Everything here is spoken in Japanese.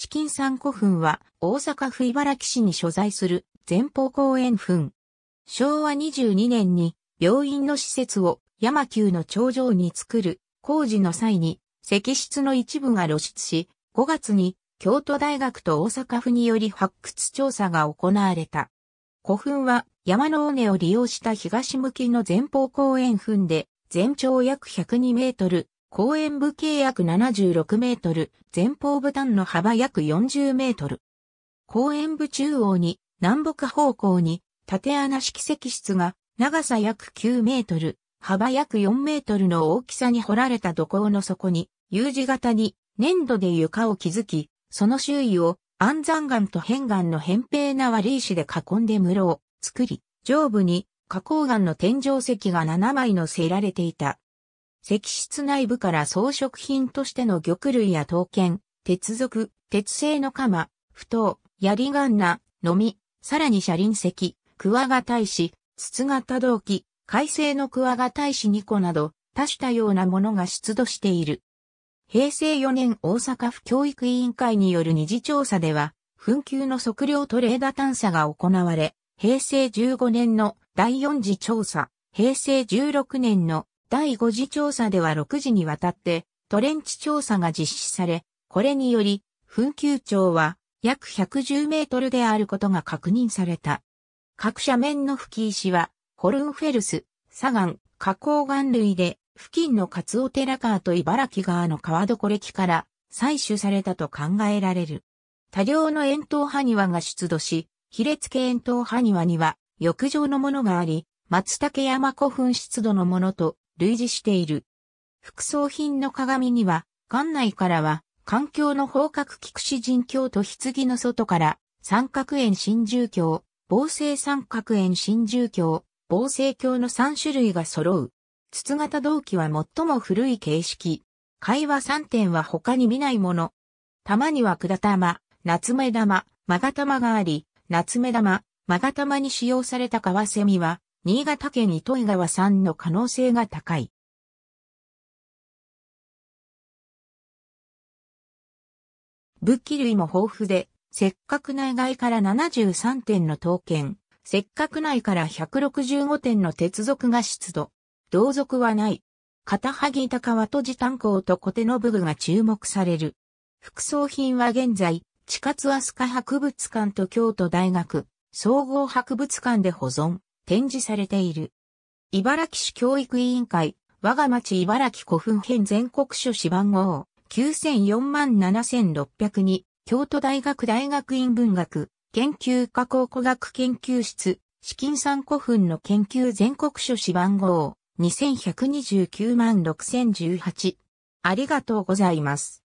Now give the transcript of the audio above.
資金山古墳は大阪府茨木市に所在する前方後円墳。昭和22年に病院の施設を山丘の頂上に作る工事の際に石室の一部が露出し、5月に京都大学と大阪府により発掘調査が行われた。古墳は山の尾根を利用した東向きの前方後円墳で全長約102メートル、公園部径約76メートル、前方部端の幅約40メートル。公園部中央に南北方向に縦穴式石室が長さ約9メートル、幅約4メートルの大きさに掘られた土坑の底に U 字型に粘土で床を築き、その周囲を安山岩と片岩の扁平な割り石で囲んで室を作り、上部に花崗岩の天井石が7枚のせられていた。石室内部から装飾品としての玉類や刀剣、鉄属、鉄製の鎌、不刀、槍ガンナ、のみ、さらに車輪石、クワガ大使、筒型銅器、海星のクワガ大使2個など、多種多様なものが出土している。平成4年大阪府教育委員会による二次調査では、紛糾の測量トレーダー探査が行われ、平成15年の第4次調査、平成16年の第5次調査では6時にわたって、トレンチ調査が実施され、これにより、墳丘町は約110メートルであることが確認された。各斜面の吹き石は、ホルンフェルス、砂岩、花崗岩類で、付近のカツオテラ川と茨城川の川床歴から採取されたと考えられる。多量の円筒埴輪が出土し、レ列系円筒埴輪には、浴場のものがあり、松竹山古墳出土のものと類似している。副葬品の鏡には、館内からは、環境の方角菊子人教と棺の外から、三角円真珠教、防星三角円真珠教、防星教の三種類が揃う。筒型銅器は最も古い形式。会話三点は他に見ないもの。玉には管玉、夏目玉、マガ玉があり、夏目玉、マガ玉に使用されたカワセミは、新潟県糸魚川産の可能性が高い。武器類も豊富で、せっかく内外から73点の刀剣、せっかく内から165点の鉄属が出土。同属はない。片萩高はと時炭鉱と小手の武具が注目される。副葬品は現在、地下津飛鳥博物館と京都大学、総合博物館で保存。展示されている。茨城市教育委員会、我が町茨城古墳編全国書誌番号9 0 0 4 7 6 0 2京都大学大学院文学研究科考古学研究室、資金山古墳の研究全国書誌番号2129万6018。ありがとうございます。